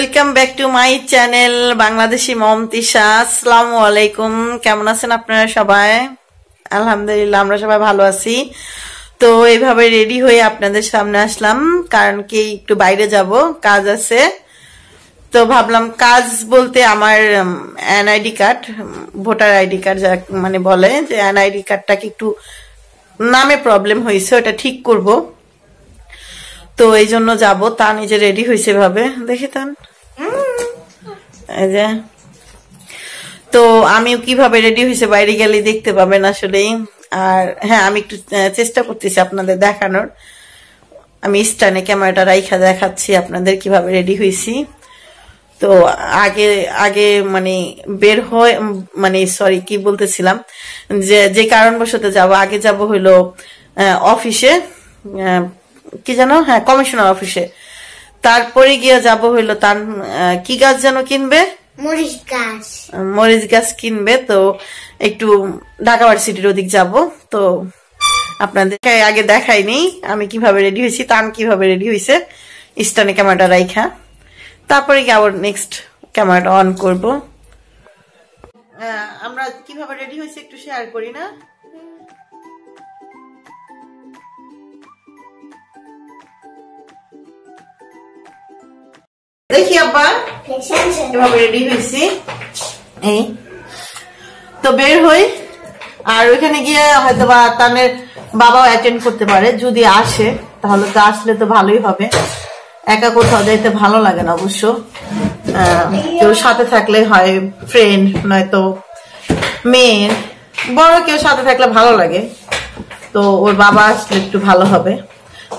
Welcome back to my channel Bangladeshi mom Tisha আসসালামু আলাইকুম কেমন আছেন আপনারা সবাই আলহামদুলিল্লাহ আমরা সবাই ভালো আছি তো এইভাবে রেডি হয়ে আপনাদের সামনে আসলাম কারণ কি একটু বাইরে যাব কাজ আছে তো ভাবলাম কাজ বলতে আমার NID card voter ID card যা মানে বলে যে এনআইডি কার্ডটাকে একটু নামে প্রবলেম হয়েছে ওটা ঠিক করবো তো এই জন্য যাবো তা নিজে রেডি হয়েছে ভাবে দেখে তান এই যে তো আমি কিভাবে রেডি হয়েছে বাইরে গেলে দেখতে পাবেন আসলেই আর হ্যাঁ আমি একটু চেষ্টা করতেছি আপনাদের দেখানোর আমি স্টানে ক্যামেরাটা রাইখা দেখাচ্ছি আপনাদের কিভাবে রেডি হয়েছি তো আগে আগে মানে বের হয় মানে সরি কি বলতেছিলাম যে যে কারণবশত যাব আগে যাব হইলো অফিসে কি জানো হ্যাঁ কমিশনার অফিসে তারপরে গিয়া যাব হইলো তার কি গাছ যেন কিনবে মরিচ গাছ মরিচ গাছ কিনবে তো একটু ঢাকা সিটির ওদিক যাব তো আপনাদের আগে দেখাইনি আমি কিভাবে রেডি হয়েছি তান কিভাবে রেডি হয়েছে স্টানে ক্যামেরাটা রাইখা তারপরে গিয়ে আবার নেক্সট ক্যামেরাটা অন করব আমরা কিভাবে রেডি হয়েছি একটু শেয়ার করি না দেখি আব্বা এভাবে রেডি হয়েছি এই তো বের হই আর ওইখানে গিয়ে হয়তো বা তানের বাবাও অ্যাটেন্ড করতে পারে যদি আসে তাহলে তো আসলে তো ভালোই হবে একা কোথাও যাইতে ভালো লাগে না অবশ্য কেউ সাথে থাকলে হয় ফ্রেন্ড নয়তো মেয়ে বড় কেউ সাথে থাকলে ভালো লাগে তো ওর বাবা আসলে একটু ভালো হবে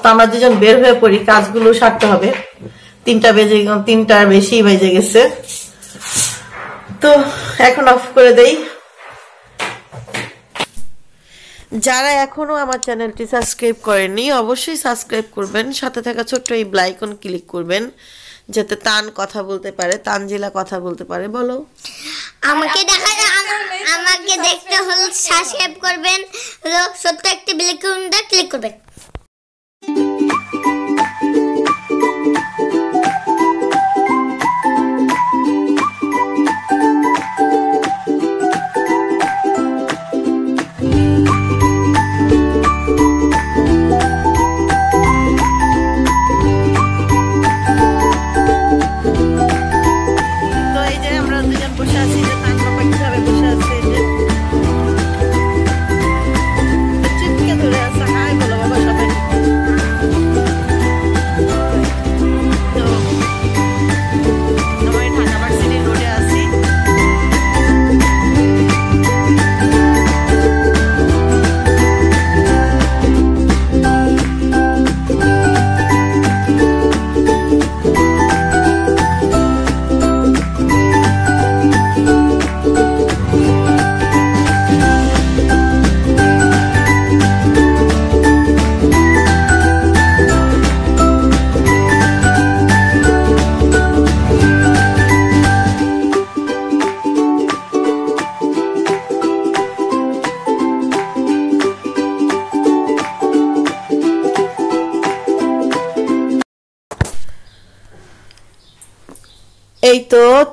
তো আমরা দুজন বের হয়ে পড়ি কাজগুলো সারতে হবে তিনটা বেজে তিনটার বেশি বেজে গেছে তো এখন অফ করে দেই যারা এখনো আমার চ্যানেলটি সাবস্ক্রাইব করেনি অবশ্যই সাবস্ক্রাইব করবেন সাথে থাকা ছোট্ট এই ব্লাইকন ক্লিক করবেন যাতে তান কথা বলতে পারে তানজিলা কথা বলতে পারে বলো আমাকে দেখা আমাকে দেখতে হল সাবস্ক্রাইব করবেন সত্য একটি ব্লাইকনটা ক্লিক করবেন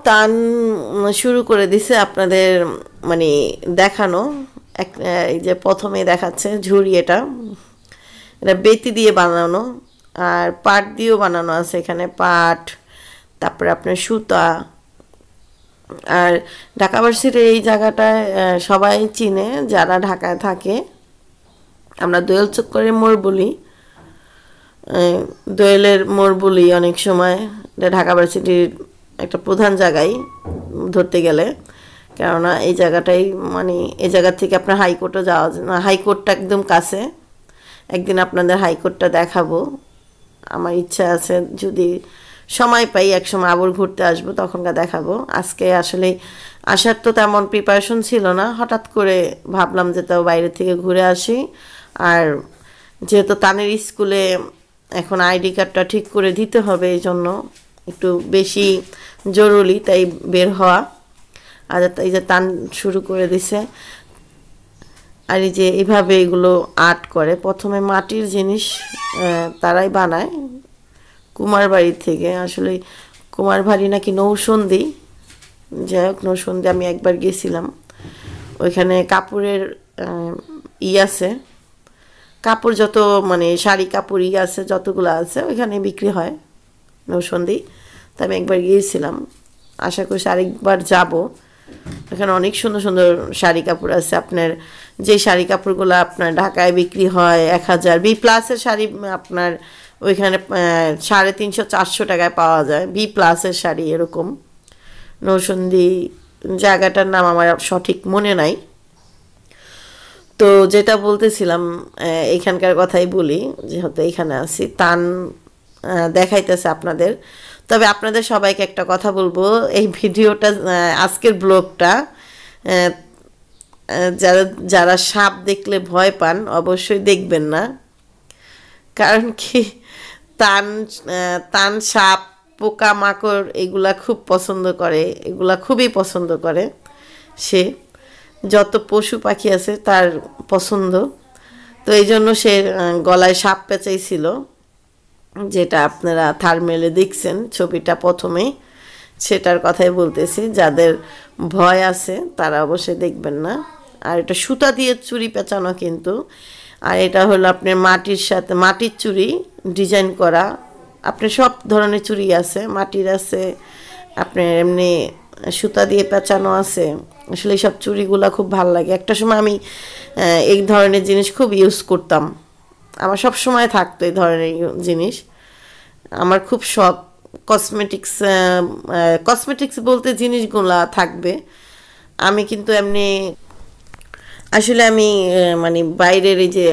তান শুরু করে দিছে আপনাদের মানে দেখানো এক এই যে প্রথমে দেখাচ্ছে ঝুড়ি এটা এটা বেতি দিয়ে বানানো আর পাট দিয়েও বানানো আছে এখানে পাট তারপরে আপনার সুতা আর ঢাকাবাসীর এই জায়গাটায় সবাই চিনে যারা ঢাকায় থাকে আমরা দোয়েল করে মোড় বলি দোয়েলের মোড় বলি অনেক সময় এটা একটা প্রধান জায়গায় ধরতে গেলে কেননা এই জায়গাটাই মানে এই জায়গা থেকে আপনার হাইকোর্টও যাওয়া হাইকোর্টটা একদম কাছে একদিন আপনাদের হাইকোর্টটা দেখাবো আমার ইচ্ছা আছে যদি সময় পাই একসময় আবার ঘুরতে আসবো তখনকার দেখাবো আজকে আসলে আসার তো তেমন প্রিপারেশন ছিল না হঠাৎ করে ভাবলাম যে তাও বাইরে থেকে ঘুরে আসি আর যেহেতু তানের স্কুলে এখন আইডি কার্ডটা ঠিক করে দিতে হবে এই জন্য একটু বেশি জরুরি তাই বের হওয়া আর এই যে টান শুরু করে দিছে আর এই যে এভাবে এগুলো আর্ট করে প্রথমে মাটির জিনিস তারাই বানায় কুমার বাড়ির থেকে আসলে কুমার বাড়ি নাকি নৌসন্ধি যাই হোক নৌসন্ধি আমি একবার গেছিলাম ওইখানে কাপড়ের ই আছে কাপড় যত মানে শাড়ি কাপড় ই আছে যতগুলো আছে ওইখানে বিক্রি হয় নৌসন্ধি তো আমি একবার গিয়েছিলাম আশা করছি আরেকবার যাব এখানে অনেক সুন্দর সুন্দর শাড়ি কাপড় আছে আপনার যে শাড়ি কাপড়গুলো আপনার ঢাকায় বিক্রি হয় এক হাজার বি প্লাসের শাড়ি আপনার ওইখানে সাড়ে তিনশো চারশো টাকায় পাওয়া যায় বি প্লাসের শাড়ি এরকম নৌসন্ধি জায়গাটার নাম আমার সঠিক মনে নাই তো যেটা বলতেছিলাম এখানকার কথাই বলি যেহেতু এখানে আছি তান দেখাইতেছে আপনাদের তবে আপনাদের সবাইকে একটা কথা বলবো এই ভিডিওটা আজকের ব্লগটা যারা যারা সাপ দেখলে ভয় পান অবশ্যই দেখবেন না কারণ কি তান তান সাপ পোকা মাকড় এগুলা খুব পছন্দ করে এগুলা খুবই পছন্দ করে সে যত পশু পাখি আছে তার পছন্দ তো এই জন্য সে গলায় সাপ পেঁচাইছিল যেটা আপনারা থার্মেলে দেখছেন ছবিটা প্রথমেই সেটার কথাই বলতেছি যাদের ভয় আছে তারা অবশ্যই দেখবেন না আর এটা সুতা দিয়ে চুরি পেঁচানো কিন্তু আর এটা হলো আপনার মাটির সাথে মাটির চুরি ডিজাইন করা আপনি সব ধরনের চুরি আছে মাটির আছে আপনার এমনি সুতা দিয়ে পেঁচানো আছে আসলে সব চুরিগুলো খুব ভাল লাগে একটা সময় আমি এই ধরনের জিনিস খুব ইউজ করতাম আমার সব সময় থাকতো এই ধরনের জিনিস আমার খুব শখ কসমেটিক্স কসমেটিক্স বলতে জিনিসগুলা থাকবে আমি কিন্তু এমনি আসলে আমি মানে বাইরের এই যে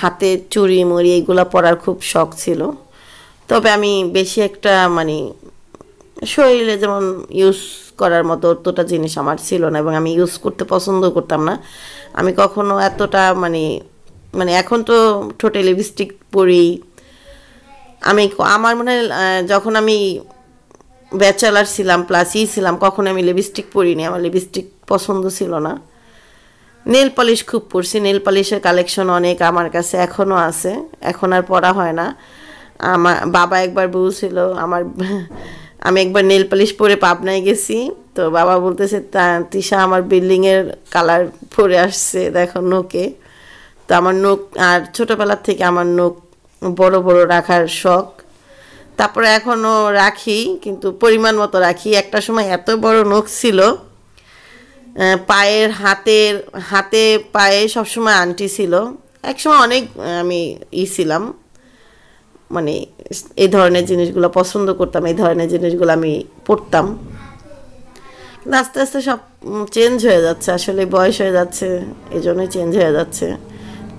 হাতে চুরি মুড়ি এইগুলো পরার খুব শখ ছিল তবে আমি বেশি একটা মানে শরীরে যেমন ইউজ করার মতো অতটা জিনিস আমার ছিল না এবং আমি ইউজ করতে পছন্দ করতাম না আমি কখনো এতটা মানে মানে এখন তো ঠোঁটে লিপস্টিক পরি আমি আমার মনে হয় যখন আমি ব্যাচেলার ছিলাম প্লাসই e ছিলাম কখনো আমি লিপস্টিক পরিনি আমার লিপস্টিক পছন্দ ছিল না নেল পলিশ খুব পরছি নেল পলিশের কালেকশন অনেক আমার কাছে এখনও আছে এখন আর পরা হয় না আমার বাবা একবার বলছিল আমার আমি একবার নেল পলিশ পরে পাবনায় গেছি তো বাবা বলতেছে তা তিশা আমার বিল্ডিংয়ের কালার পরে আসছে দেখো নোকে তো আমার নখ আর ছোটোবেলার থেকে আমার নখ বড় বড় রাখার শখ তারপরে এখনও রাখি কিন্তু পরিমাণ মতো রাখি একটা সময় এত বড় নখ ছিল পায়ের হাতের হাতে পায়ে সবসময় আন্টি ছিল একসময় অনেক আমি ই ছিলাম মানে এই ধরনের জিনিসগুলো পছন্দ করতাম এই ধরনের জিনিসগুলো আমি পড়তাম কিন্তু আস্তে আস্তে সব চেঞ্জ হয়ে যাচ্ছে আসলে বয়স হয়ে যাচ্ছে এই জন্যই চেঞ্জ হয়ে যাচ্ছে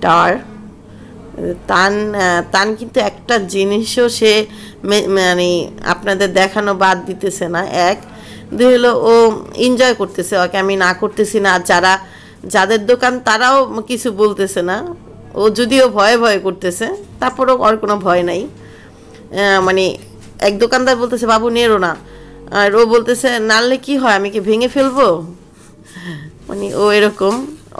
টার তান তান কিন্তু একটা জিনিসও সে মানে আপনাদের দেখানো বাদ দিতেছে না এক দুই হলো ও এনজয় করতেছে ওকে আমি না করতেছি না আর যারা যাদের দোকান তারাও কিছু বলতেছে না ও যদিও ভয়ে ভয়ে করতেছে তারপরেও ওর কোনো ভয় নাই মানে এক দোকানদার বলতেছে বাবু নেরো না আর ও বলতেছে নাড়লে কি হয় আমি কি ভেঙে ফেলবো মানে ও এরকম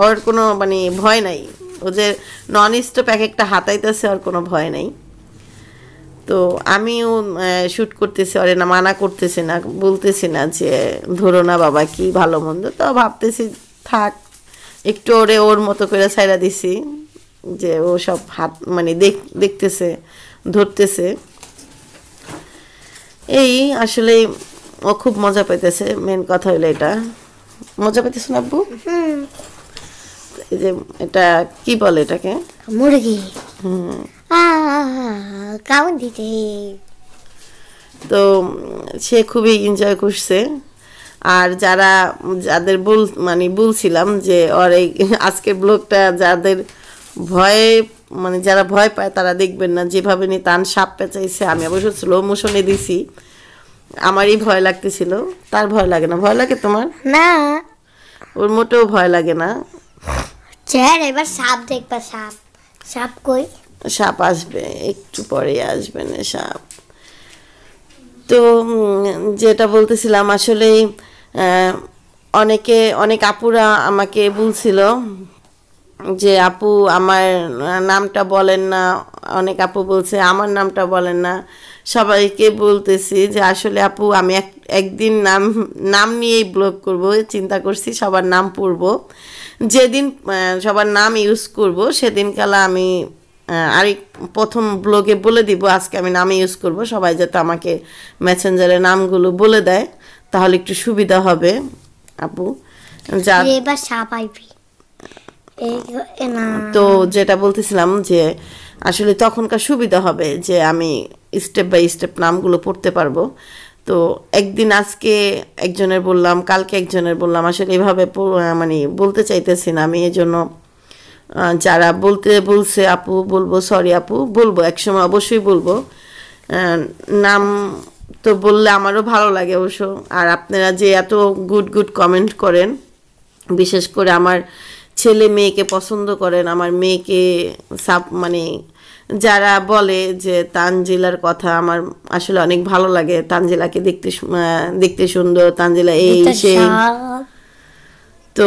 ওর কোনো মানে ভয় নাই ও যে নন স্টপ এক একটা হাতাইতেছে আর কোনো ভয় নাই তো আমিও শ্যুট করতেছি আরে না মানা করতেছি না বলতেছি না যে ধরো না বাবা কি ভালো মন্দ তো ভাবতেছি থাক একটু ওরে ওর মতো করে ছাইড়া দিছি যে ও সব হাত মানে দেখ দেখতেছে ধরতেছে এই আসলে ও খুব মজা পাইতেছে মেন কথা হলো এটা মজা পাইতেছে না আব্বু এই যে এটা কি বলে এটাকে মুরগি কাউন দিতে তো সে খুবই এনজয় করছে আর যারা যাদের বল মানে বলছিলাম যে ওর এই আজকের ব্লগটা যাদের ভয়ে মানে যারা ভয় পায় তারা দেখবেন না যেভাবে নি তান সাপ পেঁচাইছে আমি অবশ্য স্লো মোশনে দিছি আমারই ভয় লাগতেছিল তার ভয় লাগে না ভয় লাগে তোমার না ওর মোটেও ভয় লাগে না স্যার এবার সাপ দেখবা সাপ সাপ কই সাপ আসবে একটু পরে আসবে না সাপ তো যেটা বলতেছিলাম আসলে অনেকে অনেক আপুরা আমাকে বলছিল যে আপু আমার নামটা বলেন না অনেক আপু বলছে আমার নামটা বলেন না সবাইকে বলতেছি যে আসলে আপু আমি একদিন নাম নাম নিয়েই ব্লগ করব চিন্তা করছি সবার নাম পড়বো যেদিন সবার নাম ইউজ করব কালে আমি আরেক প্রথম ব্লগে বলে দিব আজকে আমি নাম ইউজ করব সবাই যাতে আমাকে মেসেঞ্জারের নামগুলো বলে দেয় তাহলে একটু সুবিধা হবে আপু তো যেটা বলতেছিলাম যে আসলে তখনকার সুবিধা হবে যে আমি স্টেপ বাই স্টেপ নামগুলো পড়তে পারবো তো একদিন আজকে একজনের বললাম কালকে একজনের বললাম আসলে এভাবে মানে বলতে চাইতেছি না আমি এজন্য যারা বলতে বলছে আপু বলবো সরি আপু বলবো একসময় অবশ্যই বলবো নাম তো বললে আমারও ভালো লাগে অবশ্য আর আপনারা যে এত গুড গুড কমেন্ট করেন বিশেষ করে আমার ছেলে মেয়েকে পছন্দ করেন আমার মেয়েকে সাপ মানে যারা বলে যে তানজিলার কথা আমার আসলে অনেক ভালো লাগে তানজিলাকে দেখতে দেখতে সুন্দর তানজিলা এই সেই তো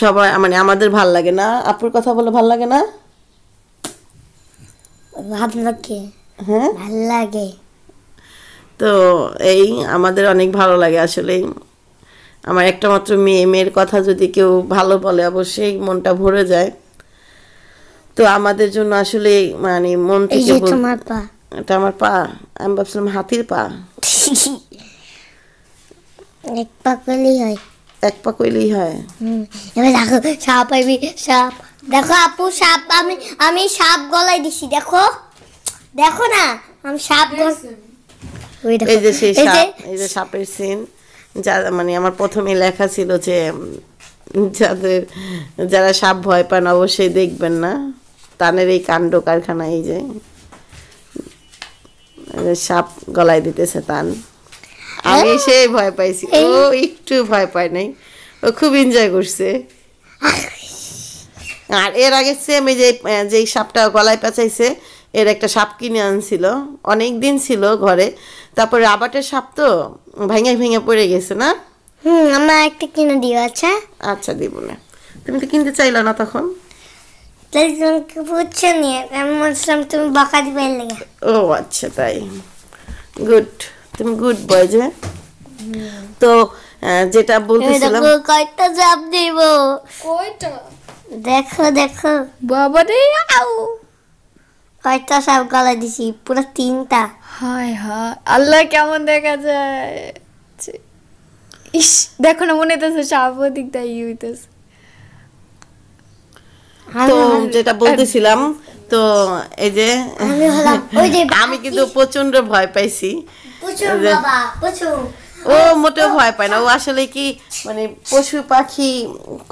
সবাই মানে আমাদের ভাল লাগে না আপুর কথা বলে ভাল লাগে না ভাল লাগে হ্যাঁ? তো এই আমাদের অনেক ভালো লাগে আসলে আমার একটা মাত্র মেয়ে মেয়ের কথা যদি কেউ ভালো বলে অবশ্যই মনটা ভরে যায় তো আমাদের জন্য আসলে মানে মন থেকে তোমার পা এটা আমার পা আমি ভাবছিলাম হাতির পা এক পা করলেই হয় এক পা করলেই হয় এবার দেখো সাপ আমি সাপ দেখো আপু সাপ আমি আমি সাপ গলায় দিছি দেখো দেখো না আমি সাপ এই যে সেই সাপ এই যে সাপের সিন যা মানে আমার প্রথমে লেখা ছিল যে যাদের যারা সাপ ভয় পান অবশ্যই দেখবেন না তানের এই কাণ্ড কারখানা এই যে সাপ গলায় দিতেছে তান আমি হ্যাঁ? সে ভয় পাইছি ও একটু ভয় পায় নাই ও খুব এনজয় করছে আর এর আগে সেম এই যে যেই সাপটা গলায় পেঁচাইছে এর একটা সাপ কিনে আনছিল অনেক দিন ছিল ঘরে তারপর রাবাটের সাপ তো ভেঙে ভেঙে পড়ে গেছে না হুম আমার একটা কিনে দিও আচ্ছা আচ্ছা দিব না তুমি তো কিনতে চাইলা না তখন তাই বুঝছে নিয়ে আমি বলছিলাম তুমি বকা দিবে ও আচ্ছা তাই গুড তুমি গুড বয় যে তো যেটা বলতেছিলাম কয়টা জাপ দিব কয়টা দেখো দেখো বাবা রে আউ কয়টা সাপ গলা দিছি পুরো তিনটা হায় হায় আল্লাহ কেমন দেখা যায় ইস দেখো না মনে হইতেছে সাপ দিকটা ই হইতেছে তো হ্যাঁ, হ্যাঁ। যেটা বলতেছিলাম তো এই যে আমি কিন্তু প্রচন্ড ভয় পাইছি ও মোটেও ভয় পায় না ও আসলে কি মানে পশু পাখি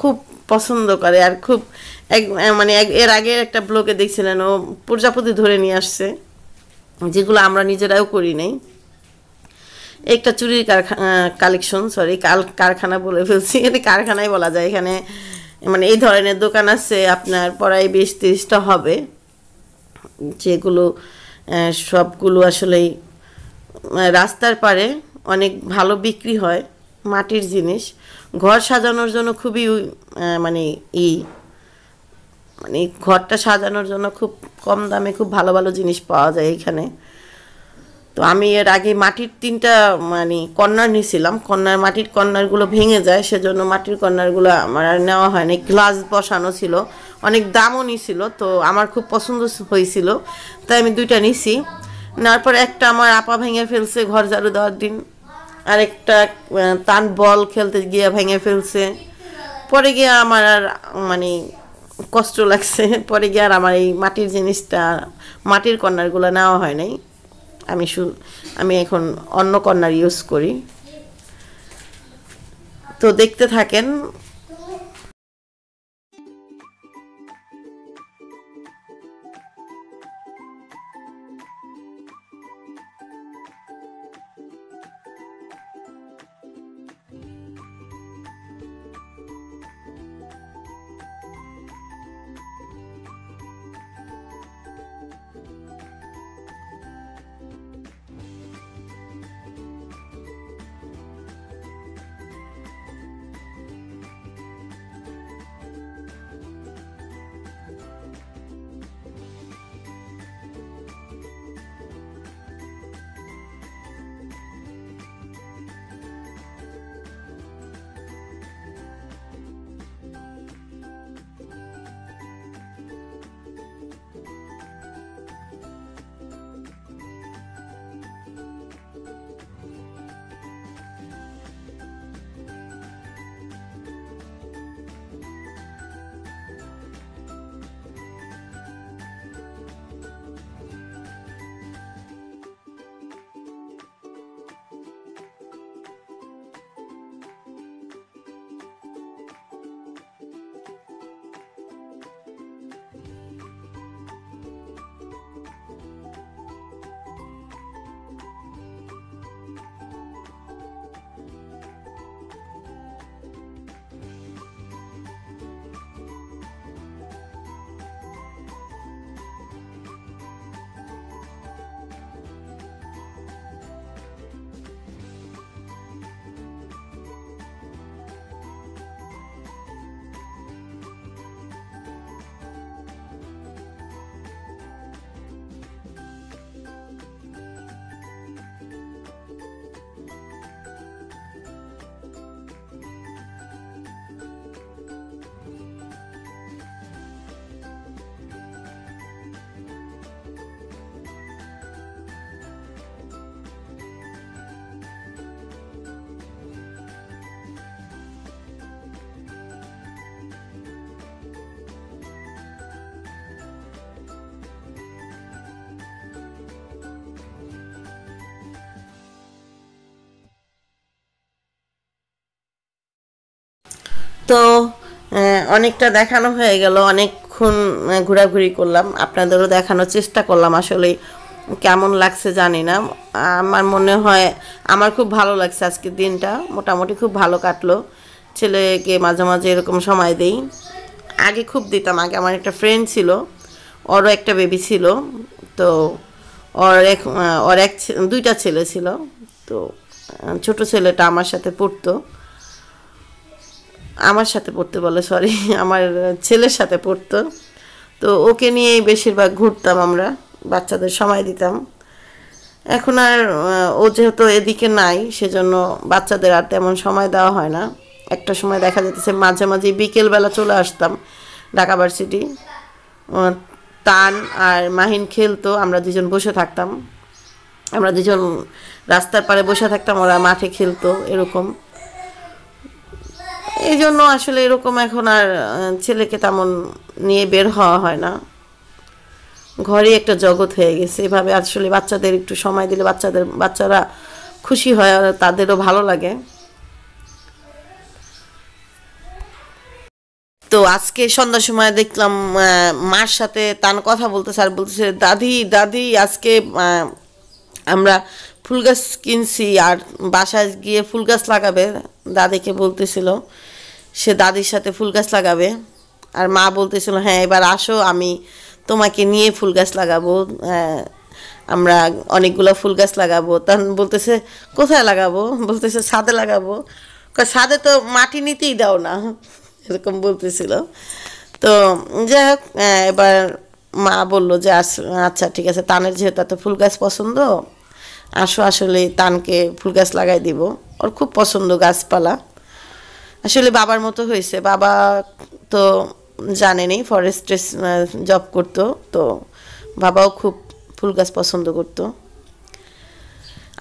খুব পছন্দ করে আর খুব এক মানে এর আগে একটা ব্লগে দেখছিলেন ও প্রজাপতি ধরে নিয়ে আসছে যেগুলো আমরা নিজেরাও করি নাই একটা চুরির কারখানা কালেকশন সরি কাল কারখানা বলে ফেলছি এখানে কারখানাই বলা যায় এখানে মানে এই ধরনের দোকান আছে আপনার পড়াই বিশ তিরিশটা হবে যেগুলো সবগুলো আসলেই রাস্তার পারে অনেক ভালো বিক্রি হয় মাটির জিনিস ঘর সাজানোর জন্য খুবই মানে ই মানে ঘরটা সাজানোর জন্য খুব কম দামে খুব ভালো ভালো জিনিস পাওয়া যায় এখানে তো আমি এর আগে মাটির তিনটা মানে কর্নার নিয়েছিলাম কর্নার মাটির কর্নারগুলো ভেঙে যায় সেজন্য মাটির কর্নারগুলো আমার আর নেওয়া হয়নি গ্লাস বসানো ছিল অনেক দামও নিছিল তো আমার খুব পছন্দ হয়েছিল তাই আমি দুইটা নিছি নেওয়ার পর একটা আমার আপা ভেঙে ফেলছে ঘর ঝাড়ু দেওয়ার দিন আরেকটা তান বল খেলতে গিয়ে ভেঙে ফেলছে পরে গিয়ে আমার আর মানে কষ্ট লাগছে পরে গিয়ে আর আমার এই মাটির জিনিসটা মাটির কর্নারগুলো নেওয়া হয় নাই আমি শু আমি এখন অন্য কর্নার ইউজ করি তো দেখতে থাকেন তো অনেকটা দেখানো হয়ে গেল অনেকক্ষণ ঘোরাঘুরি করলাম আপনাদেরও দেখানোর চেষ্টা করলাম আসলে কেমন লাগছে জানি না আমার মনে হয় আমার খুব ভালো লাগছে আজকের দিনটা মোটামুটি খুব ভালো কাটলো ছেলেকে মাঝে মাঝে এরকম সময় দেই আগে খুব দিতাম আগে আমার একটা ফ্রেন্ড ছিল ওরও একটা বেবি ছিল তো ওর এক ওর এক দুইটা ছেলে ছিল তো ছোট ছেলেটা আমার সাথে পড়তো আমার সাথে পড়তে বলে সরি আমার ছেলের সাথে পড়তো তো ওকে নিয়েই বেশিরভাগ ঘুরতাম আমরা বাচ্চাদের সময় দিতাম এখন আর ও যেহেতু এদিকে নাই সেজন্য বাচ্চাদের আর তেমন সময় দেওয়া হয় না একটা সময় দেখা যেতেছে মাঝে মাঝে বিকেলবেলা চলে আসতাম ঢাকা ভার্সিটি তান আর মাহিন খেলতো আমরা দুজন বসে থাকতাম আমরা দুজন রাস্তার পাড়ে বসে থাকতাম ওরা মাঠে খেলতো এরকম এই জন্য আসলে এরকম এখন আর ছেলেকে তেমন নিয়ে বের হওয়া হয় না ঘরে একটা জগৎ হয়ে গেছে এভাবে আসলে বাচ্চাদের একটু সময় দিলে বাচ্চাদের বাচ্চারা খুশি হয় আর তাদেরও ভালো লাগে তো আজকে সন্ধ্যার সময় দেখলাম মার সাথে তার কথা বলতে আর বলতেছে দাদি দাদি আজকে আমরা ফুল গাছ কিনছি আর বাসায় গিয়ে ফুল গাছ লাগাবে দাদিকে বলতেছিল সে দাদির সাথে ফুল গাছ লাগাবে আর মা বলতেছিল হ্যাঁ এবার আসো আমি তোমাকে নিয়ে ফুল গাছ লাগাবো হ্যাঁ, আমরা অনেকগুলো ফুল গাছ লাগাবো তখন বলতেছে কোথায় লাগাবো বলতেছে সাদে লাগাবো ছাদে তো মাটি নিতেই দাও না এরকম বলতেছিল তো যাই হোক হ্যাঁ, এবার মা বললো যে আস আচ্ছা ঠিক আছে তানের যেহেতু এত ফুল গাছ পছন্দ আসো আসলে তানকে ফুল গাছ লাগাই দিব ওর খুব পছন্দ গাছপালা আসলে বাবার মতো হয়েছে বাবা তো জানেনি ফরেস্টে জব করতো তো বাবাও খুব ফুল গাছ পছন্দ করতো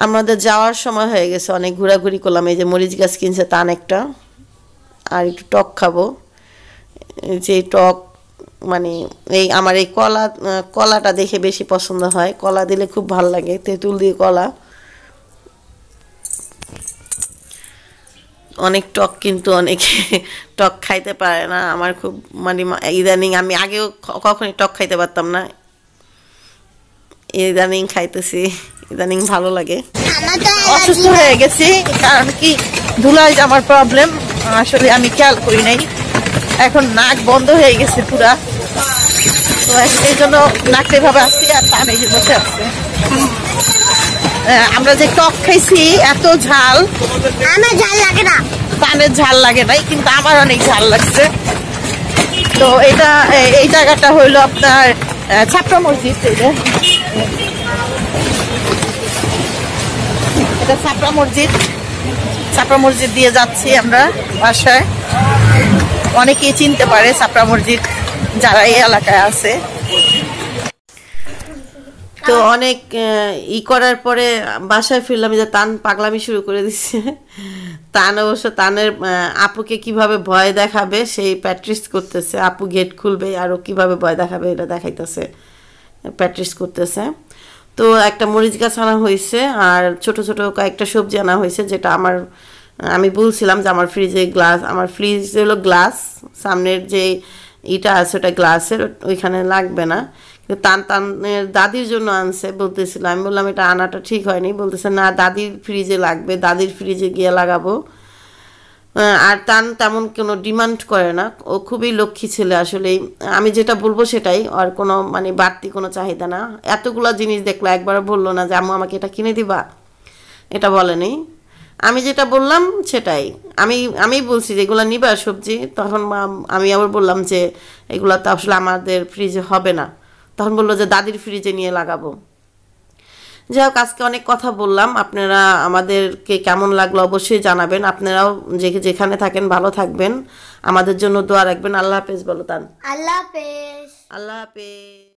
আমাদের যাওয়ার সময় হয়ে গেছে অনেক ঘোরাঘুরি করলাম এই যে মরিচ গাছ কিনছে তান একটা আর একটু টক খাবো যে টক মানে এই আমার এই কলা কলাটা দেখে বেশি পছন্দ হয় কলা দিলে খুব ভাল লাগে তেঁতুল দিয়ে কলা অনেক টক কিন্তু অনেকে টক খাইতে পারে না আমার খুব মানে ইদানিং আমি আগেও কখনই টক খাইতে পারতাম না ইদানিং খাইতেছি ইদানিং ভালো লাগে অসুস্থ হয়ে গেছি কারণ কি ধুলাই আমার প্রবলেম আসলে আমি খেয়াল করি নাই এখন নাক বন্ধ হয়ে গেছে পুরা তো এই জন্য নাকটা এভাবে আসছি আর টান এই বসে আসছে আমরা যে টক খাইছি এত ঝাল আমার ঝাল লাগে না পানের ঝাল লাগে নাই কিন্তু আমার অনেক ঝাল লাগছে তো এটা এই জায়গাটা হইল আপনার ছাত্র মসজিদ এটা ছাপড়া মসজিদ ছাপড়া মসজিদ দিয়ে যাচ্ছি আমরা বাসায় অনেকেই চিনতে পারে ছাপড়া মসজিদ যারা এই এলাকায় আছে তো অনেক ই করার পরে বাসায় ফিরলাম যে তান পাগলামি শুরু করে দিচ্ছে তান অবশ্য তানের আপুকে কিভাবে ভয় দেখাবে সেই প্র্যাকটিস করতেছে আপু গেট খুলবে আরও কিভাবে ভয় দেখাবে এটা দেখাইতেছে প্র্যাকটিস করতেছে তো একটা মরিচ গাছ আনা হয়েছে আর ছোট ছোট কয়েকটা সবজি আনা হয়েছে যেটা আমার আমি বলছিলাম যে আমার ফ্রিজে গ্লাস আমার ফ্রিজ হলো গ্লাস সামনের যে ইটা আছে ওটা গ্লাসের ওইখানে লাগবে না তান তান দাদির জন্য আনছে বলতেছিল আমি বললাম এটা আনাটা ঠিক হয়নি বলতেছে না দাদির ফ্রিজে লাগবে দাদির ফ্রিজে গিয়ে লাগাবো আর তান তেমন কোনো ডিমান্ড করে না ও খুবই লক্ষ্মী ছেলে আসলে আমি যেটা বলবো সেটাই আর কোনো মানে বাড়তি কোনো চাহিদা না এতগুলো জিনিস দেখলো একবার বললো না যে আম্মু আমাকে এটা কিনে দিবা এটা বলেনি আমি যেটা বললাম সেটাই আমি আমি বলছি যে এগুলো নিবা সবজি তখন আমি আবার বললাম যে এগুলো তো আসলে আমাদের ফ্রিজে হবে না তখন বললো যে দাদির ফ্রিজে নিয়ে লাগাবো যাই হোক আজকে অনেক কথা বললাম আপনারা আমাদেরকে কেমন লাগলো অবশ্যই জানাবেন আপনারাও যে যেখানে থাকেন ভালো থাকবেন আমাদের জন্য দোয়া রাখবেন আল্লাহ হাফেজ বলো তান আল্লাহ হাফেজ আল্লাহ হাফেজ